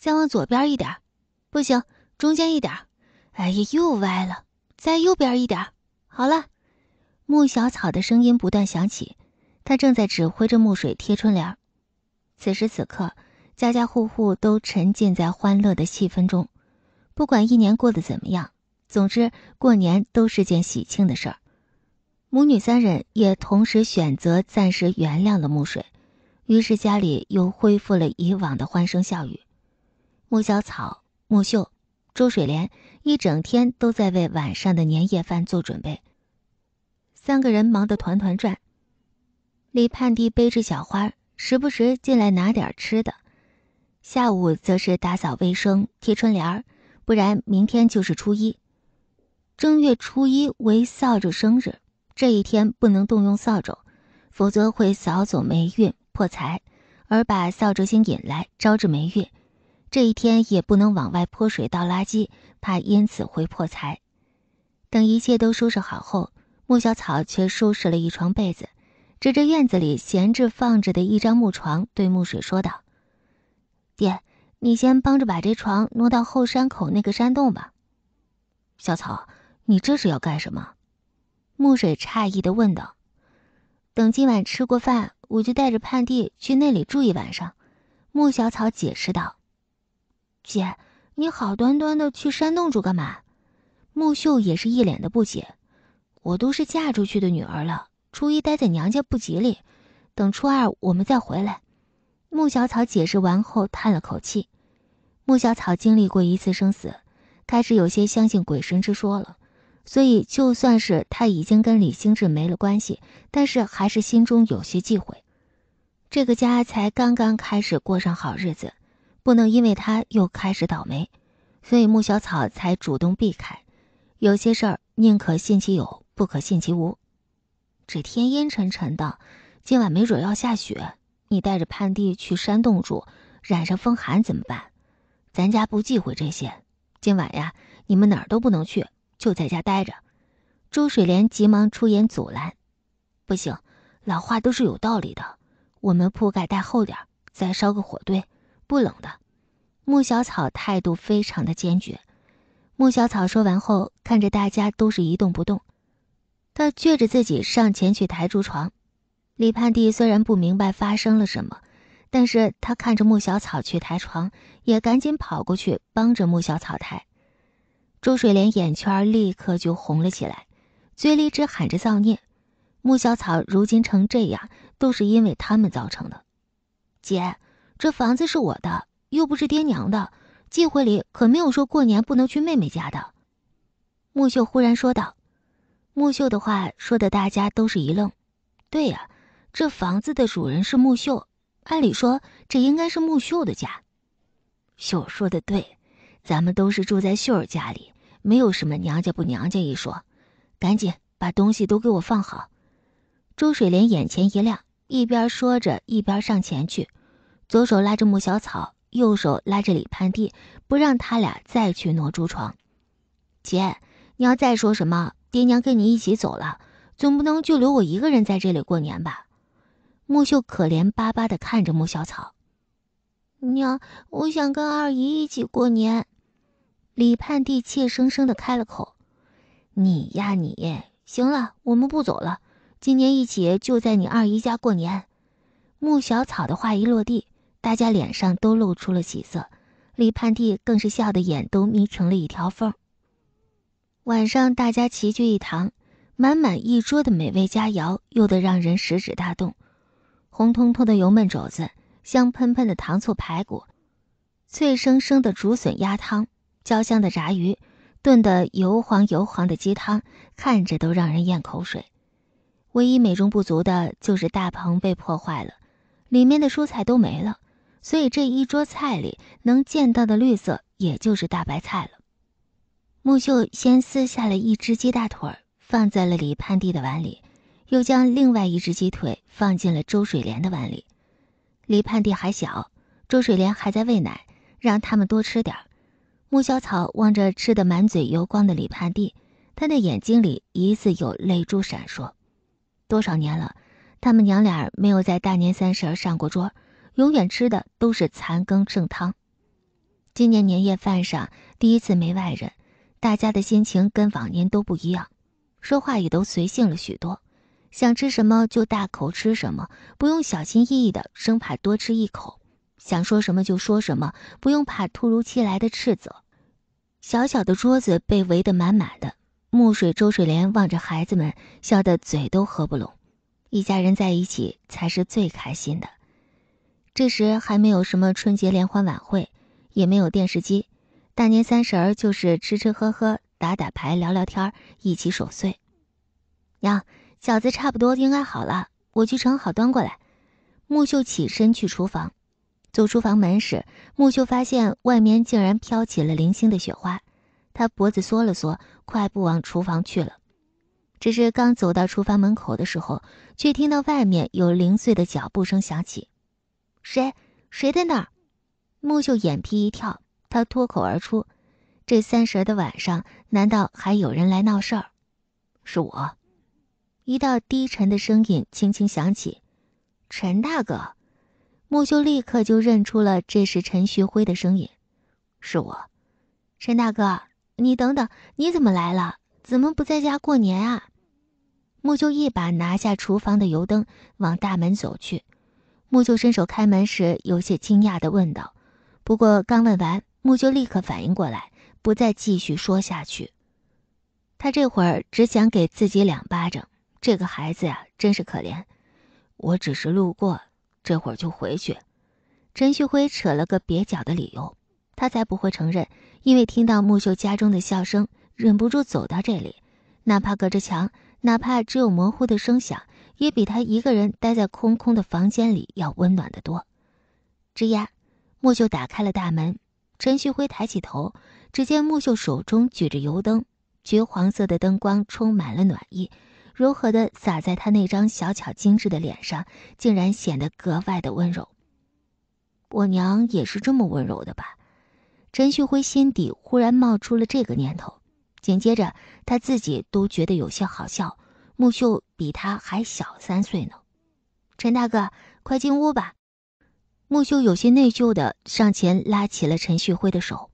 再往左边一点儿，不行，中间一点儿，哎呀，又歪了！再右边一点儿，好了。木小草的声音不断响起，他正在指挥着木水贴春联儿。此时此刻，家家户户都沉浸在欢乐的气氛中。不管一年过得怎么样，总之过年都是件喜庆的事儿。母女三人也同时选择暂时原谅了木水，于是家里又恢复了以往的欢声笑语。穆小草、穆秀、周水莲一整天都在为晚上的年夜饭做准备。三个人忙得团团转。李盼娣背着小花，时不时进来拿点吃的。下午则是打扫卫生、贴春联儿。不然明天就是初一，正月初一为扫帚生日，这一天不能动用扫帚，否则会扫走霉运、破财，而把扫帚星引来，招致霉运。这一天也不能往外泼水倒垃圾，怕因此会破财。等一切都收拾好后，木小草却收拾了一床被子，指着院子里闲置放着的一张木床，对木水说道：“爹，你先帮着把这床挪到后山口那个山洞吧。”小草，你这是要干什么？”木水诧异的问道。“等今晚吃过饭，我就带着盼弟去那里住一晚上。”木小草解释道。姐，你好端端的去山洞住干嘛？木秀也是一脸的不解。我都是嫁出去的女儿了，初一待在娘家不吉利，等初二我们再回来。木小草解释完后叹了口气。木小草经历过一次生死，开始有些相信鬼神之说了，所以就算是她已经跟李兴志没了关系，但是还是心中有些忌讳。这个家才刚刚开始过上好日子。不能因为他又开始倒霉，所以穆小草才主动避开。有些事儿宁可信其有，不可信其无。这天阴沉沉的，今晚没准要下雪。你带着盼弟去山洞住，染上风寒怎么办？咱家不忌讳这些。今晚呀，你们哪儿都不能去，就在家待着。周水莲急忙出言阻拦：“不行，老话都是有道理的。我们铺盖带厚点，再烧个火堆，不冷的。”穆小草态度非常的坚决。穆小草说完后，看着大家都是一动不动，他撅着自己上前去抬竹床。李盼娣虽然不明白发生了什么，但是他看着穆小草去抬床，也赶紧跑过去帮着穆小草抬。朱水莲眼圈立刻就红了起来，嘴里只喊着造孽。穆小草如今成这样，都是因为他们造成的。姐，这房子是我的。又不是爹娘的，忌讳里可没有说过年不能去妹妹家的。木秀忽然说道：“木秀的话说的大家都是一愣。对呀，这房子的主人是木秀，按理说这应该是木秀的家。秀儿说的对，咱们都是住在秀儿家里，没有什么娘家不娘家一说。赶紧把东西都给我放好。”周水莲眼前一亮，一边说着，一边上前去，左手拉着木小草。右手拉着李盼娣，不让他俩再去挪猪床。姐，你要再说什么，爹娘跟你一起走了，总不能就留我一个人在这里过年吧？木秀可怜巴巴的看着木小草，娘，我想跟二姨一起过年。李盼娣怯生生的开了口。你呀你，行了，我们不走了，今年一起就在你二姨家过年。木小草的话一落地。大家脸上都露出了喜色，李盼娣更是笑得眼都眯成了一条缝。晚上大家齐聚一堂，满满一桌的美味佳肴，诱得让人食指大动。红彤彤的油焖肘子，香喷喷的糖醋排骨，脆生生的竹笋鸭汤，焦香的炸鱼，炖得油黄油黄的鸡汤，看着都让人咽口水。唯一美中不足的就是大棚被破坏了，里面的蔬菜都没了。所以这一桌菜里能见到的绿色，也就是大白菜了。木秀先撕下了一只鸡大腿儿，放在了李盼娣的碗里，又将另外一只鸡腿放进了周水莲的碗里。李盼娣还小，周水莲还在喂奶，让他们多吃点儿。木小草望着吃得满嘴油光的李盼娣，她的眼睛里疑似有泪珠闪烁。多少年了，他们娘俩没有在大年三十上过桌。永远吃的都是残羹剩汤。今年年夜饭上第一次没外人，大家的心情跟往年都不一样，说话也都随性了许多，想吃什么就大口吃什么，不用小心翼翼的生怕多吃一口；想说什么就说什么，不用怕突如其来的斥责。小小的桌子被围得满满的，木水、周水莲望着孩子们，笑得嘴都合不拢。一家人在一起才是最开心的。这时还没有什么春节联欢晚会，也没有电视机，大年三十儿就是吃吃喝喝、打打牌、聊聊天儿，一起守岁。娘，饺子差不多应该好了，我去盛好端过来。木秀起身去厨房，走出房门时，木秀发现外面竟然飘起了零星的雪花，他脖子缩了缩，快步往厨房去了。只是刚走到厨房门口的时候，却听到外面有零碎的脚步声响起。谁？谁在那儿？木秀眼皮一跳，他脱口而出：“这三十的晚上，难道还有人来闹事儿？”“是我。”一道低沉的声音轻轻响起。“陈大哥！”木秀立刻就认出了这是陈旭辉的声音。“是我，陈大哥，你等等，你怎么来了？怎么不在家过年啊？”木秀一把拿下厨房的油灯，往大门走去。木秀伸手开门时，有些惊讶地问道。不过刚问完，木秀立刻反应过来，不再继续说下去。他这会儿只想给自己两巴掌，这个孩子呀，真是可怜。我只是路过，这会儿就回去。陈旭辉扯了个蹩脚的理由，他才不会承认，因为听到木秀家中的笑声，忍不住走到这里。哪怕隔着墙，哪怕只有模糊的声响，也比他一个人待在空空的房间里要温暖的多。吱呀，木秀打开了大门，陈旭辉抬起头，只见木秀手中举着油灯，橘黄色的灯光充满了暖意，柔和的洒在他那张小巧精致的脸上，竟然显得格外的温柔。我娘也是这么温柔的吧？陈旭辉心底忽然冒出了这个念头。紧接着，他自己都觉得有些好笑。木秀比他还小三岁呢，陈大哥，快进屋吧。木秀有些内疚的上前拉起了陈旭辉的手。